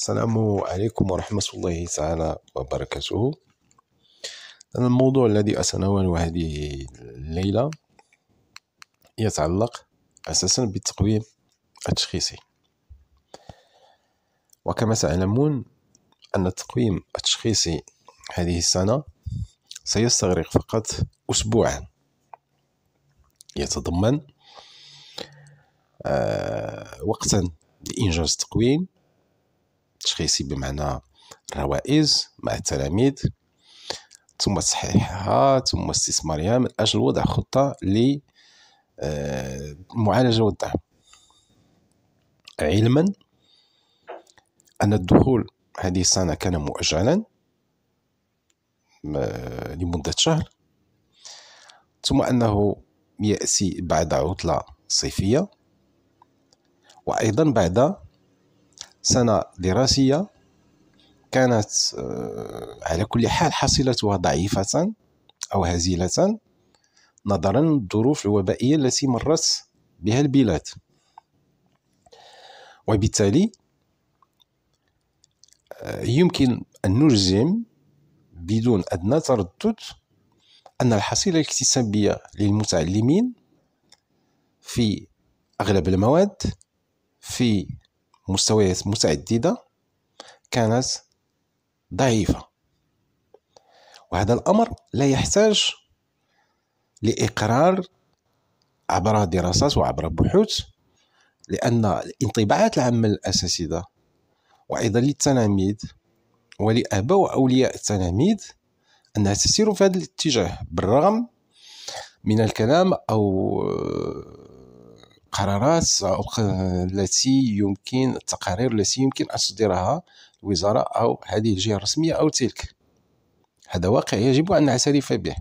السلام عليكم ورحمة الله تعالى وبركاته الموضوع الذي أتناوله هذه الليلة يتعلق أساسا بالتقويم التشخيصي وكما تعلمون أن التقويم التشخيصي هذه السنة سيستغرق فقط أسبوعا يتضمن آه، وقتا لإنجاز التقويم تشخيصي بمعنى الروائز مع التلاميذ ثم تصحيحها ثم استثمارها من أجل وضع خطة للمعالجة آه، والدعم علما أن الدخول هذه السنة كان مؤجلا آه، لمدة شهر ثم أنه يأتي بعد عطلة صيفية وأيضا بعد سنة دراسية كانت آه، على كل حال حصيلتها ضعيفة أو هزيلة نظرا للظروف الوبائية التي مرت بها البلاد وبالتالي آه، يمكن أن نجزم بدون أدنى تردد أن الحصيلة الاكتسابية للمتعلمين في أغلب المواد في مستويات متعددة كانت ضعيفة وهذا الأمر لا يحتاج لإقرار عبر دراسات وعبر بحوث لأن الانطباعات العامة للأساتذة وأيضا للتلاميذ ولآباء وأولياء التلاميذ أنها تسير في هذا الاتجاه بالرغم من الكلام أو القرارات التي يمكن التقارير التي يمكن أن تصدرها الوزارة أو هذه الجهة الرسمية أو تلك هذا واقع يجب أن نعترف به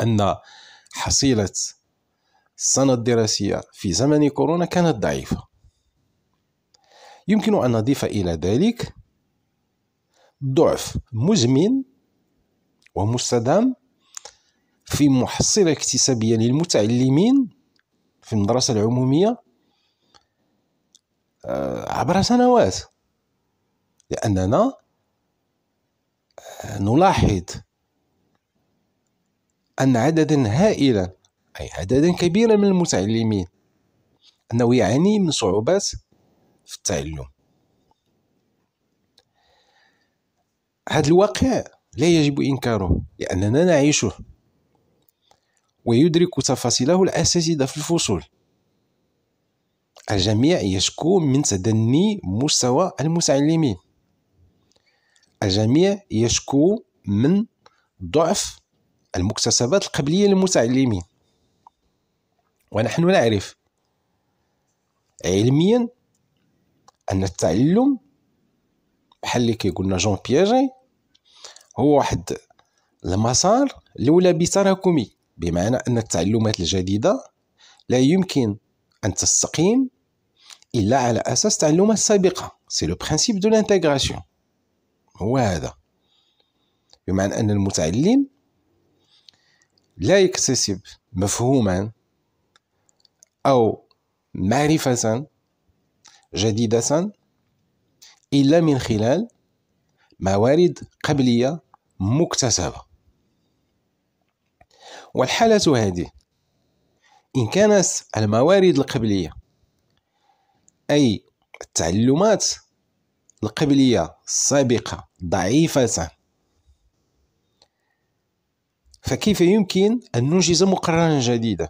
أن حصيلة السنة الدراسية في زمن كورونا كانت ضعيفة يمكن أن نضيف إلى ذلك ضعف مزمن ومستدام في محصلة اكتسابية للمتعلمين في المدرسة العمومية آه، عبر سنوات لأننا آه، نلاحظ أن عددا هائلا أي عددا كبيرا من المتعلمين أنه يعاني من صعوبات في التعلم هذا الواقع لا يجب إنكاره لأننا نعيشه ويدرك تفاصيله الأساتذة في الفصول الجميع يشكو من تدني مستوى المتعلمين الجميع يشكو من ضعف المكتسبات القبلية للمتعلمين ونحن نعرف علميا أن التعلم بحال اللي كيقولنا جون بياجي هو واحد المسار لولا بتراكمي بمعنى أن التعلمات الجديدة لا يمكن أن تستقيم إلا على أساس تعلمات سابقة سي لو برينسيپ دو لانتيغراسيون هو هذا بمعنى أن المتعلم لا يكتسب مفهوما أو معرفة جديدة إلا من خلال موارد قبلية مكتسبة والحالة هذه إن كانت الموارد القبلية أي التعلمات القبلية السابقة ضعيفة فكيف يمكن أن ننجز مقررا جديدا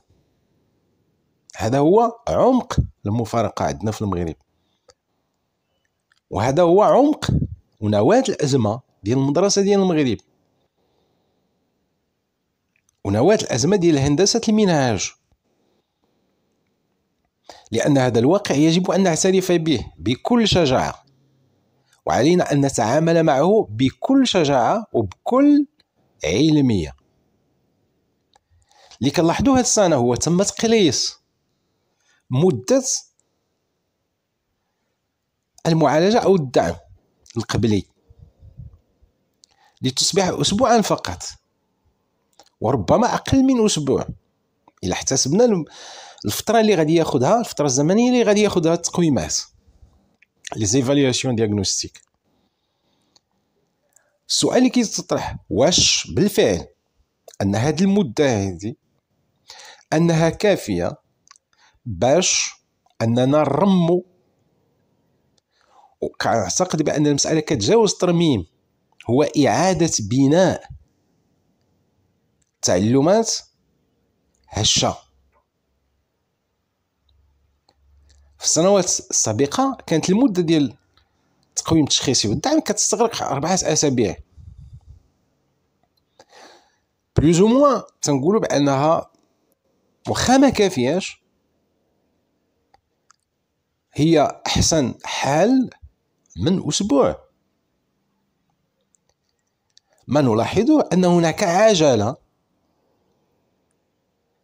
هذا هو عمق المفارقة عندنا في المغرب وهذا هو عمق ونواة الأزمة ديال المدرسة ديال المغرب ونواة الأزمة ديال هندسة المنهاج لأن هذا الواقع يجب أن نعترف به بكل شجاعة وعلينا أن نتعامل معه بكل شجاعة وبكل علمية اللي لاحظوا هذه السنة هو تم تقليص مدة المعالجة أو الدعم القبلي لتصبح أسبوعا فقط وربما اقل من اسبوع الا احتسبنا الفتره اللي غادي ياخذها الفتره الزمنيه اللي غادي ياخذها التقويمات لي زيفالياسيون دياغنوستيك السؤال اللي كيتطرح واش بالفعل ان هذه المده هذه انها كافيه باش اننا نرمو وكنعتقد بان المساله كتجاوز ترميم هو اعاده بناء تعلمات هشة في السنوات السابقة كانت المدة ديال التقويم التشخيصي والدعم كتستغرق أربعة أسابيع بلوز او موان تنقولوا بأنها واخا ما كافياش هي أحسن حال من أسبوع ما نلاحظه أن هناك عجلة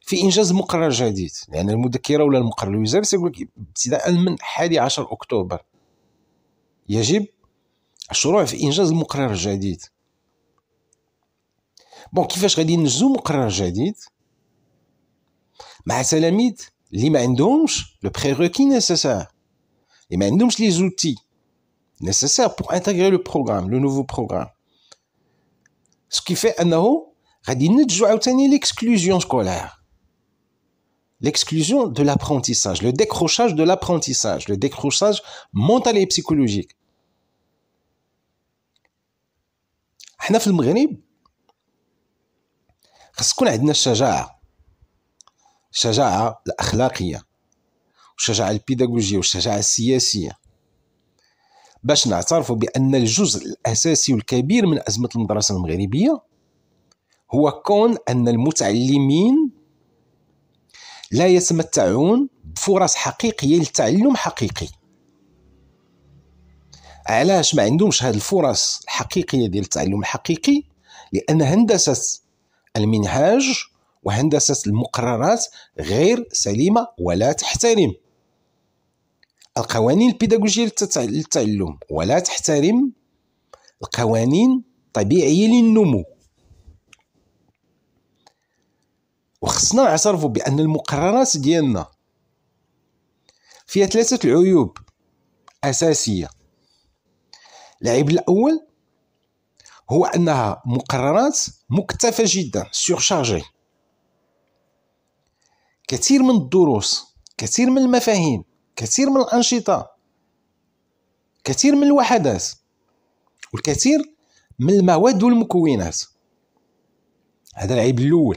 في انجاز مقرر جديد لان يعني المذكره ولا المقرر الوزاري سيقول لك ابتداء من حادي عشر اكتوبر يجب الشروع في انجاز مقرر جديد بون كيفاش غادي ينجزوا مقرر جديد مع تلاميذ اللي ما عندهمش لو بريروكي نيسيسير اللي ما عندهمش لي زوتي نيسيسير بور انتغري لو بروغرام لو نوفو بروغرام سكي في انه غادي ينتجوا عاوتاني ليكسكلوزيون سكولير l'exclusion de l'apprentissage, le décrochage de l'apprentissage, le décrochage mental et psychologique. حنا في المغرب خص تكون عندنا الشجاعة الشجاعة الأخلاقية والشجاعة البيداغوجية والشجاعة السياسية باش نعترفوا بأن الجزء الأساسي والكبير من أزمة المدرسة المغربية هو كون أن المتعلمين لا يتمتعون بفرص حقيقيه للتعلم حقيقي علاش ما عندهمش هاد الفرص الحقيقيه ديال التعلم الحقيقي لان هندسه المنهاج وهندسه المقررات غير سليمه ولا تحترم القوانين البيداغوجيه للتعلم ولا تحترم القوانين الطبيعيه للنمو وخصنا نعترفوا بان المقررات ديالنا فيها ثلاثه العيوب اساسيه العيب الاول هو انها مقررات مكتفه جدا سورشارجي كثير من الدروس كثير من المفاهيم كثير من الانشطه كثير من الوحدات والكثير من المواد والمكونات هذا العيب الاول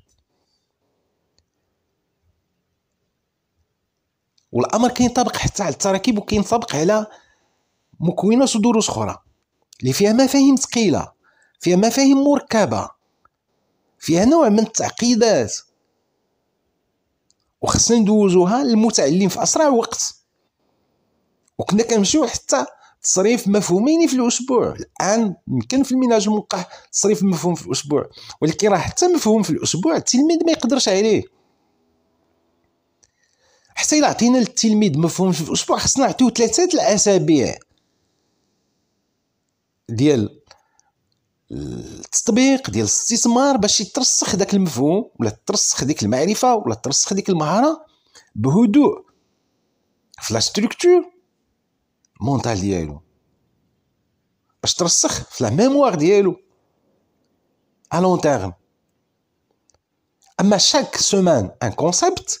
والامر كينطبق حتى على التراكيب وكينطبق على مكونات ودروس اخرى اللي فيها مفاهيم ثقيله فيها مفاهيم مركبه فيها نوع من التعقيدات وخصنا ندوزوها للمتعلم في اسرع وقت وكنا كنمشيو حتى تصريف مفهومين في الاسبوع الان يمكن في المناج الموقع تصريف مفهوم في الاسبوع ولكن راه حتى مفهوم في الاسبوع التلميذ ما يقدرش عليه حتى الا عطينا للتلميذ مفهوم في الاسبوع خصنا نعطيو ثلاثه الاسابيع ديال التطبيق ديال الاستثمار باش يترسخ داك المفهوم ولا ترسخ ديك المعرفه ولا ترسخ ديك المهاره بهدوء في لا ستركتور مونتال ديالو باش ترسخ في لا ميموار ديالو ا لون تيرم اما شاك سومان ان كونسيبت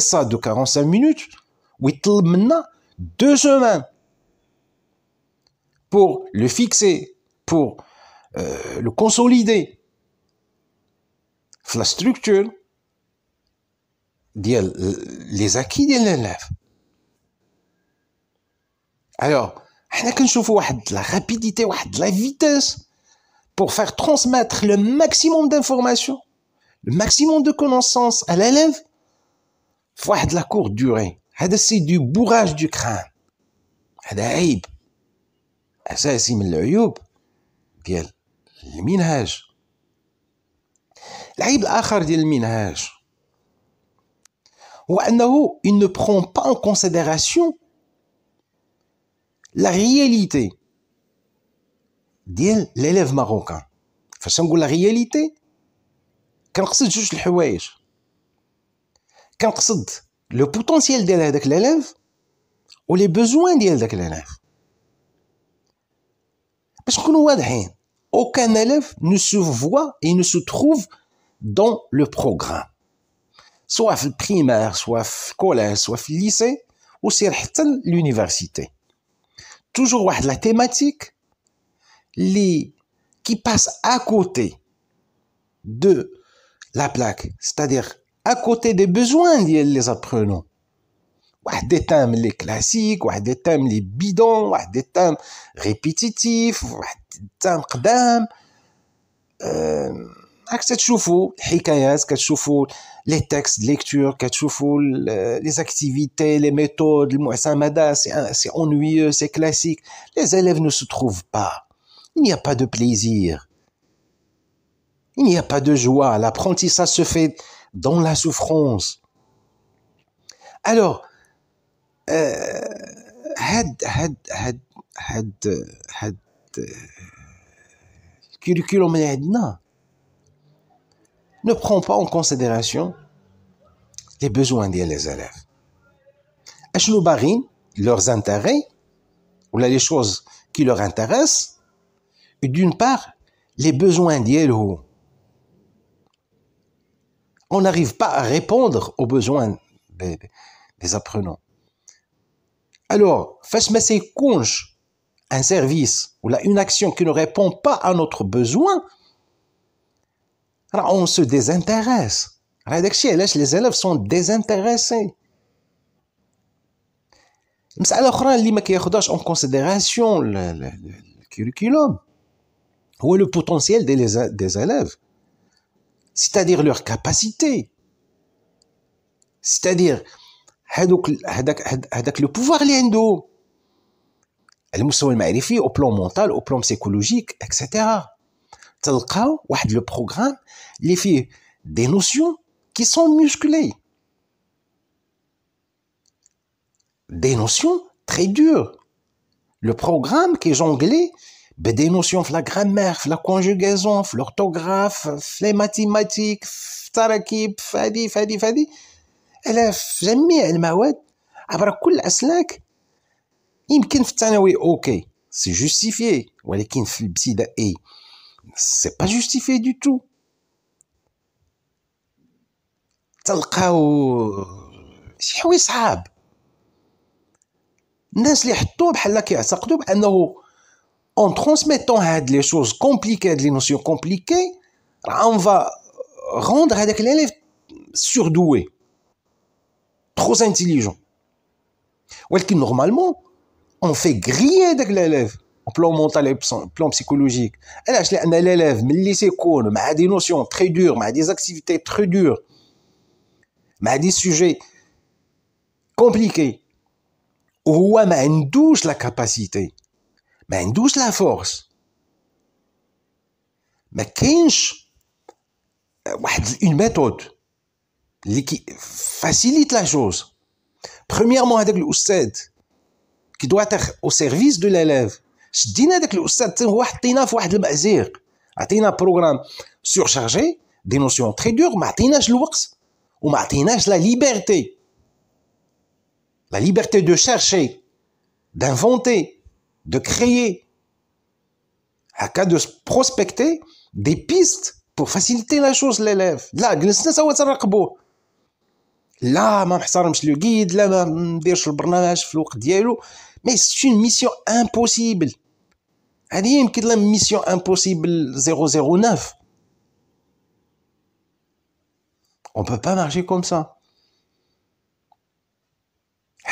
ça de quarante 45 minutes ويطلب منا deux semaines pour le fixer, pour euh, le consolider. La structure, euh, les acquis de l'élève. Alors, on de la rapidité, la vitesse pour faire transmettre le maximum d'informations, le maximum de connaissances à l'élève فواحد لاكور لا دوري هذا سي دو بوراج دو كران هذا عيب اساسي من العيوب ديال المنهاج العيب الاخر ديال المنهاج هو انه il ne prend pas en considération la réalité ديال l'élève marocain فاش نقول لا réalité كنقصد جوج الحوايج كنقصد Le potentiel de l'élève ou ou les de parce Parce que nous voyons aucun élève ne se voit et ne se trouve dans le programme. Soit primaire, soit collège, soit lycée, ou c'est l'université. Toujours la thématique qui passe à côté de la plaque, c'est-à-dire à côté des besoins les apprenants. Des thèmes les classiques, des thèmes les bidons, des thèmes répétitifs, des thèmes qu'dames. Euh, cette choufou, les hikayas, les textes de lecture, les activités, les méthodes, le c'est ennuyeux, c'est classique. Les élèves ne se trouvent pas. Il n'y a pas de plaisir. Il n'y a pas de joie. L'apprentissage se fait dans la souffrance. Alors, euh, euh ne prend pas en considération les besoins des élèves. Ashnou leurs intérêts, ou là les choses qui leur intéressent, d'une part, les besoins élèves on n'arrive pas à répondre aux besoins des, apprenants. Alors, face à un service ou une action qui ne répond pas à notre besoin, alors on se désintéresse. Les élèves sont désintéressés. Mais, أخرى en considération le, le le curriculum هو le potentiel des élèves c'est-à-dire leur capacité. C'est-à-dire, le pouvoir les filles au plan mental, au plan psychologique, etc. le programme, les filles des notions qui sont musclées. Des notions très dures. Le programme qui est jonglé ben, des notions, la grammaire, la conjugaison, l'orthographe, les mathématiques, tarakib, fadi, fadi, fadi. Elle a jamais, elle m'a ouvert. Après, tout le slack, il peut être en train ok, c'est justifié. Mais c'est pas justifié du tout. Euh, ça تلقاو شي حوايج صعاب الناس اللي حطوه بحال كيعتقدوا بانه en transmettant les choses compliquées, les notions compliquées, on va rendre l'élève surdoué, trop intelligent. Mais normalement, on fait griller l'élève au plan mental et au plan psychologique. L'élève, il a des notions très dures, des activités très dures, des sujets compliqués. Ou il a la capacité mais ben, la force? Mais euh, a une méthode qui facilite la chose. Premièrement, avec le qui doit être au service de l'élève. Je dis avec le c'est ah, un programme surchargé, des notions très dures, mais ou la liberté. La liberté de chercher, d'inventer, de créer, à cas de prospecter des pistes pour faciliter la chose l'élève. Là, جلسنا guide, là, le Mais c'est une mission impossible. هذه يمكن mission mission impossible 009. On peut pas marcher comme ça.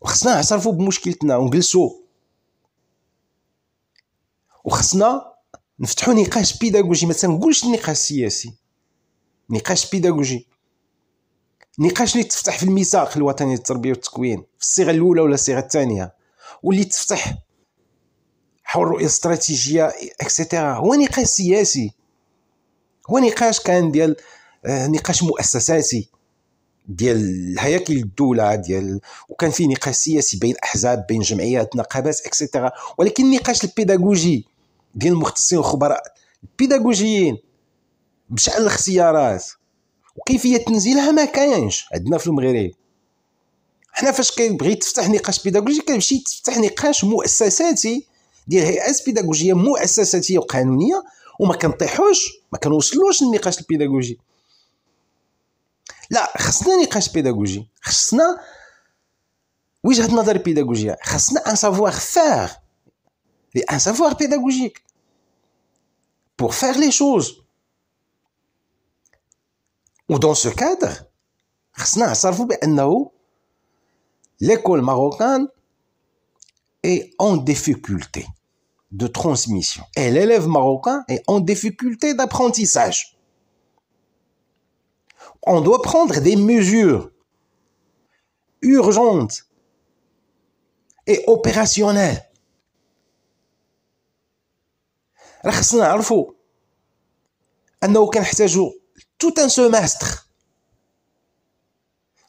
وخصنا نعترفوا بمشكلتنا ونجلسوا وخصنا نفتحوا نقاش بيداغوجي ما تنقولش النقاش السياسي نقاش بيداغوجي نقاش اللي تفتح في الميثاق الوطني للتربيه والتكوين في الصيغه الاولى ولا الصيغه الثانيه واللي تفتح حول الرؤية الاستراتيجية اكسيتيرا هو نقاش سياسي هو نقاش كان ديال آه، نقاش مؤسساتي ديال هياكل الدوله ديال وكان فيه نقاش سياسي بين احزاب بين جمعيات نقابات اكسيتيرا ولكن النقاش البيداغوجي ديال المختصين والخبراء البيداغوجيين بشأن الاختيارات وكيفيه تنزيلها ما كاينش عندنا في المغرب حنا فاش كيبغي تفتح نقاش بيداغوجي كنمشي تفتح نقاش مؤسساتي ديال هيئات بيداغوجيه مؤسساتيه وقانونيه وما كنطيحوش ما كنوصلوش للنقاش البيداغوجي لا خصنا نقاش pédagogie. خصنا وجهه نظر بيداغوجيه خصنا ان et un savoir pédagogique pour faire les choses. Ou dans ce cadre, l'école marocaine est en difficulté de transmission et l'élève marocain est en difficulté d'apprentissage. On doit prendre des mesures urgentes et opérationnelles. faut خصنا نعرفوا انه tout un semestre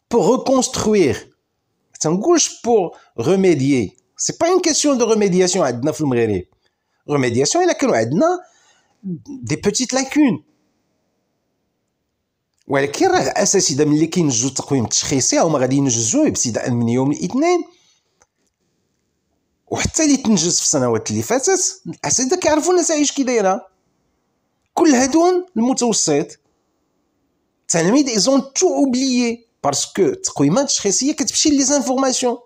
pour reconstruire gouge pour remédier c'est pas une question de remédiation عندنا remédiation الا كانوا a des petites lacunes ولكن راه الاساتذه ملي كينجزوا التقويم التشخيصي هما غادي ينجزوه ابتداء من يوم الاثنين وحتى اللي تنجز في السنوات اللي فاتت الاساتذه كيعرفوا النتائج كي دايره كل هادون المتوسط التلاميذ ايزون تو اوبليي باسكو التقويمات التشخيصيه كتمشي لي زانفورماسيون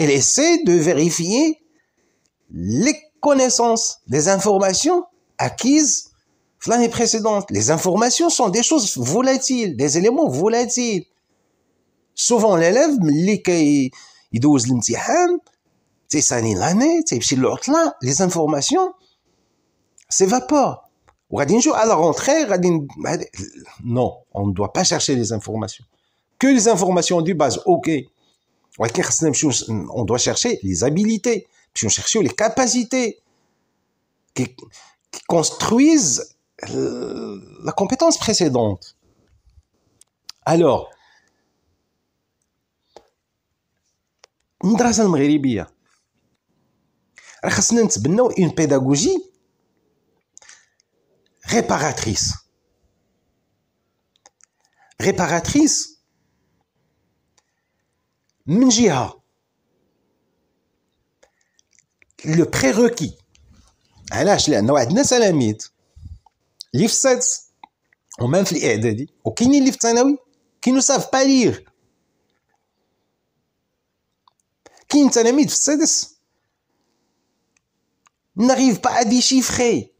ال اسي دو فيريفيي لي كونيسونس لي زانفورماسيون اكيز l'année précédente. Les informations sont des choses volatiles, des éléments volatiles. Souvent, l'élève, il l'année, les informations s'évaporent. à la rentrée, non, on ne doit pas chercher les informations. Que les informations du base, OK. On doit chercher les habilités, puis on cherche les capacités qui construisent euh, la compétence précédente. Alors. On a une pédagogie. une pédagogie. Réparatrice. Réparatrice. Réparatrice. C'est Le prérequis. Alors, on a une pédagogie. اللي في السادس ومام في الاعدادي وكاينين اللي في الثانوي كي نو ساف با ليغ كاين تلاميذ في السادس نغيف با ادي شيفخي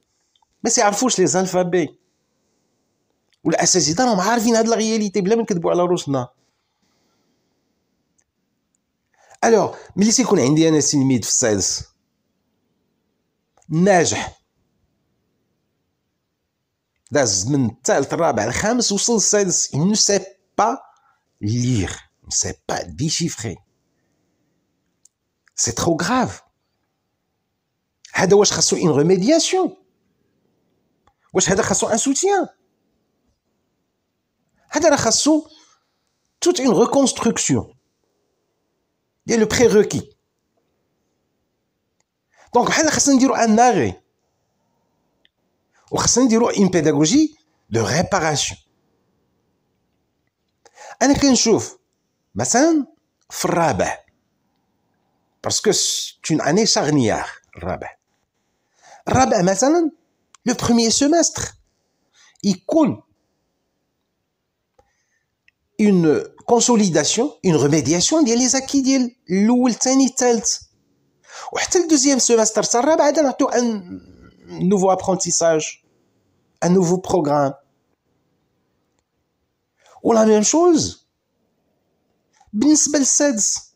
ما سيعرفوش لي زالفابي والاساتذه راهم عارفين هاد رياليتي بلا ما نكذبوا على روسنا الوغ ملي سيكون عندي انا تلميذ في السادس ناجح il ne sait pas lire il ne sait pas déchiffrer c'est trop grave Il واش a une remédiation Il هذا un soutien هذا راه toute une reconstruction a le prérequis Donc خاصنا نديرو un arrêt il dire une pédagogie de réparation. Parce que c'est une année charnière. Le premier semestre, il y une consolidation, une remédiation. des acquis. le deuxième semestre, ça nouveau apprentissage, un nouveau programme. Ou la même chose. Binsbel SEDS.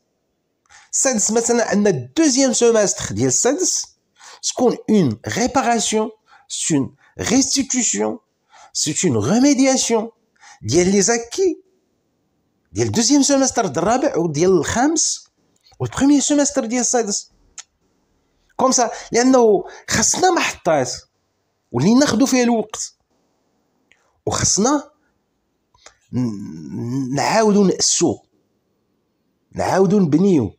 mais c'est un deuxième semestre, de SEDS, ce qu'on une réparation, c'est une restitution, c'est une remédiation, a les acquis. le deuxième semestre de Rabbe ou le premier semestre, de SEDS. كوم سا لانه خصنا محطات واللي ناخذوا فيها الوقت وخصنا نعاودوا نأسو نعاودوا نبنيو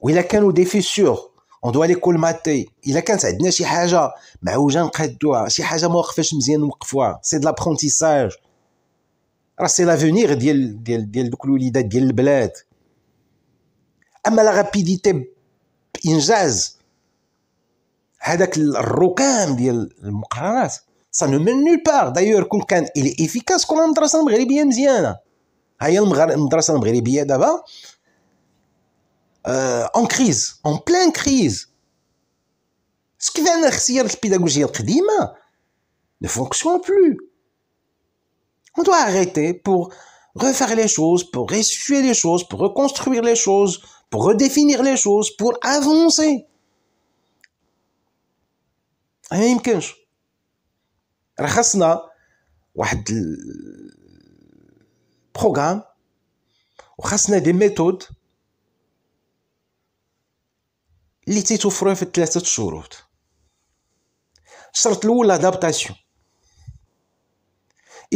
وإلا كانوا دي فيسيور اون دوا لي كل ماتي الا كانت عندنا شي حاجه معوجه نقادوها شي حاجه ما واقفاش مزيان نوقفوها سي دلابرونتيساج راه سي لافونيغ ديال ديال ديال دوك الوليدات ديال البلاد اما لا رابيديتي بانجاز ça ne mène nulle part d'ailleurs quand il est efficace on les biens rassembler bien on va se d'abord en crise en pleine crise ce qui vient de la pédagogie académique ne fonctionne plus on doit arrêter pour refaire les choses, pour essuyer les choses pour reconstruire les choses pour redéfinir les choses, pour avancer ما يمكنش راه خاصنا واحد البروغرام وخاصنا دي ميثود اللي تيتوفروا في ثلاثه شروط الشرط الاول لادابتاسيون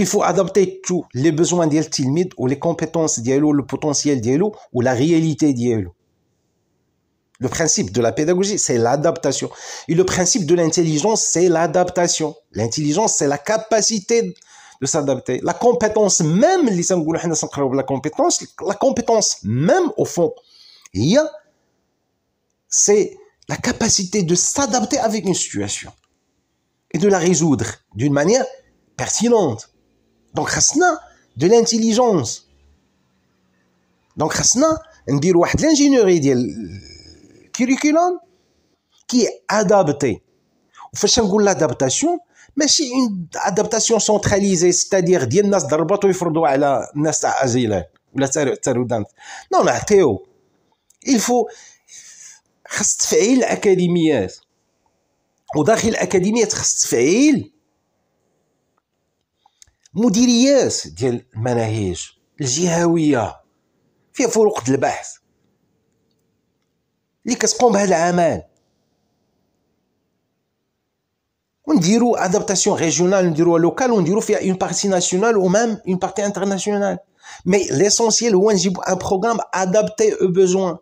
il faut adapter tous les besoins ديال التلميذ ولي كومبيتونس ديالو لو بوتونسييل ديالو ولا رياليتي ديالو Le principe de la pédagogie, c'est l'adaptation. Et le principe de l'intelligence, c'est l'adaptation. L'intelligence, c'est la capacité de s'adapter. La compétence même, la compétence, la compétence même au fond, c'est la capacité de s'adapter avec une situation et de la résoudre d'une manière pertinente. Donc, Hasna, de l'intelligence. Donc, Hasna, on dit l'ingénierie كيريكولوم كي ادابتي وفاش نقول لادابتاسيون ماشي ادابتاسيون سونتراليزي ستادير ديال الناس ضربات ويفرضوا على الناس تاع ازيلا ولا تارودانت نو نعطيو الفو خص تفعيل الاكاديميات وداخل الاكاديميات خص تفعيل مديريات ديال المناهج الجهويه فيها فروق البحث Les casse-pommes, quel avenir? On dira adaptation régionale, on dira locale, on dira une partie nationale ou même une partie internationale. Mais l'essentiel, un programme adapté aux besoins,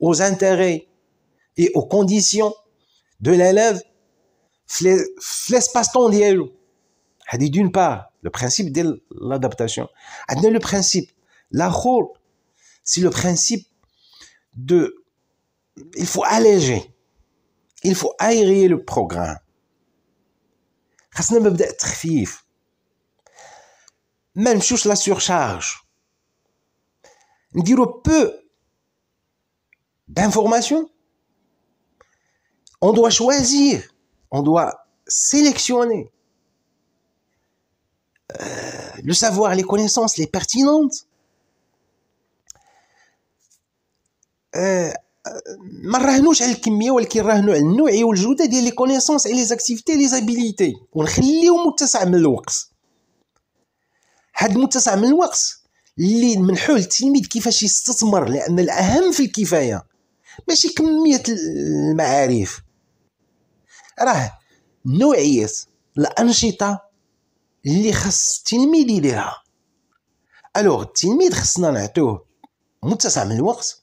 aux intérêts et aux conditions de l'élève. Fais l'espace ce d'une part le principe de l'adaptation, le principe, c'est le principe de il faut alléger il faut aérer le programme Même Même la la surcharge surcharge. سورشارج peu peu d'informations on doit choisir on doit sélectionner euh, le savoir, les connaissances, les pertinentes. Euh, ما نراهنوش على الكميه ولكن نراهنو على النوعيه والجوده ديال لي كونيسونس على لي زاكتيفيتي لي زابيليتي ونخليو متسع من الوقت هاد المتسع من الوقت اللي منحول التلميذ كيفاش يستثمر لان الاهم في الكفايه ماشي كميه المعارف راه نوعيه الانشطه اللي خاص التلميذ يديرها الوغ التلميذ خصنا نعطوه متسع من الوقت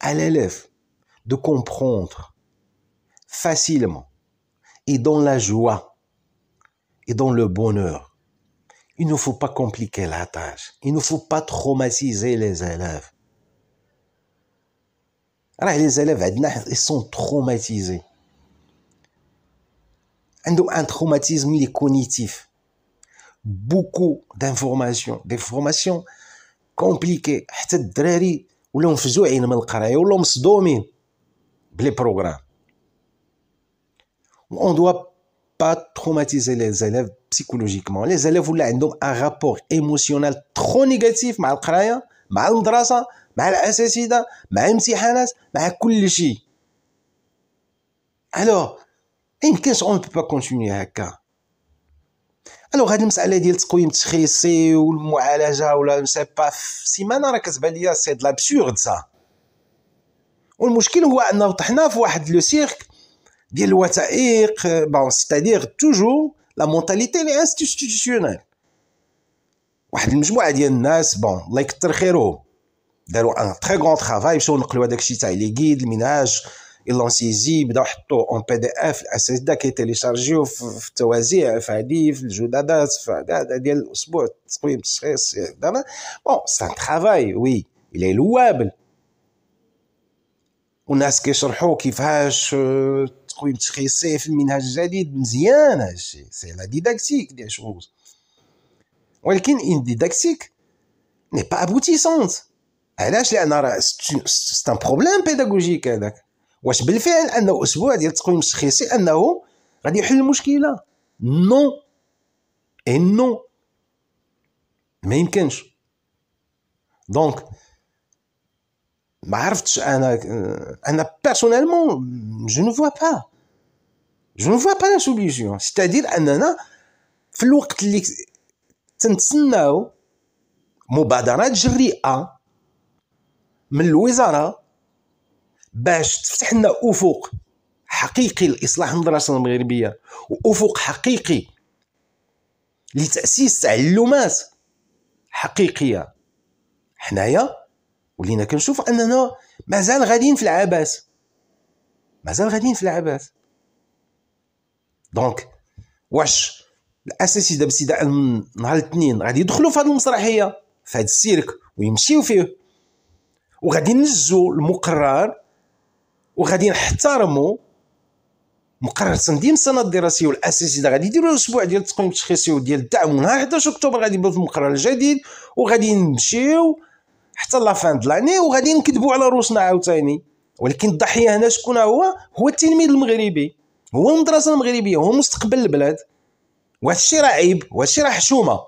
à l'élève de comprendre facilement et dans la joie et dans le bonheur. Il ne faut pas compliquer la tâche. Il ne faut pas traumatiser les élèves. les élèves, sont traumatisés. un traumatisme cognitif. Beaucoup d'informations, des formations compliquées. ولاو مفزوعين من القرايه ولاو مصدومين بلي بروغرام اون دوا با تروماتيزي لي زلاف بسيكولوجيكمون لي زلاف ولا عندهم ان رابور ايموسيونال ترو نيجاتيف مع القرايه مع المدرسه مع الاساتذه مع الامتحانات مع كل شيء الوغ يمكنش اون بو با كونتينيو هكا الوغ هاد المساله ديال التقويم التشخيصي والمعالجه ولا سي با سيمانه راه كتبان ليا سي د لابسورد سا والمشكل هو ان طحنا في واحد لو سيرك ديال الوثائق بون ستادير توجور لا مونتاليتي لي انستيتيسيونيل واحد المجموعه ديال الناس بون الله يكثر خيرهم داروا ان تري غون طرافاي مشاو نقلوا داكشي تاع لي غيد المنهاج ils l'ont saisi, ils oh, en PDF, ah, c'est qui était téléchargé, au Tawazi, le c'est un travail, oui, il est louable. On a ce que sur le qui fait, c'est la didactique des choses. Mais la didactique n'est pas aboutissante. C'est un problème pédagogique. واش بالفعل انه اسبوع ديال التقويم التشخيصي انه غادي يحل المشكله نو اي نو ما يمكنش دونك ما عرفتش انا انا بيرسونيلمون جو نو فوا با جو نو فوا با لا سوليوشن ستادير اننا في الوقت اللي تنتسناو مبادرات جريئه من الوزاره باش تفتح لنا افق حقيقي لاصلاح المدرسه المغربيه وافق حقيقي لتاسيس تعلمات حقيقيه حنايا ولينا كنشوف اننا مازال غاديين في العبث مازال غاديين في العبث دونك واش الاساتذه ابتداء من نهار الاثنين غادي يدخلوا في هذه المسرحيه في هذا السيرك ويمشيو فيه وغادي ننجزوا المقرر وغادي نحترموا مقرر تنظيم السنه الدراسيه والاساتذه غادي يديروا الاسبوع ديال التقييم التشخيصي وديال الدعم ونهار 11 اكتوبر غادي يبدا في المقرر الجديد وغادي نمشيو حتى لا فان دلاني وغادي نكذبوا على روسنا عاوتاني ولكن الضحيه هنا شكون هو هو التلميذ المغربي هو المدرسه المغربيه هو مستقبل البلاد وهذا الشيء راه عيب وهذا الشيء راه حشومه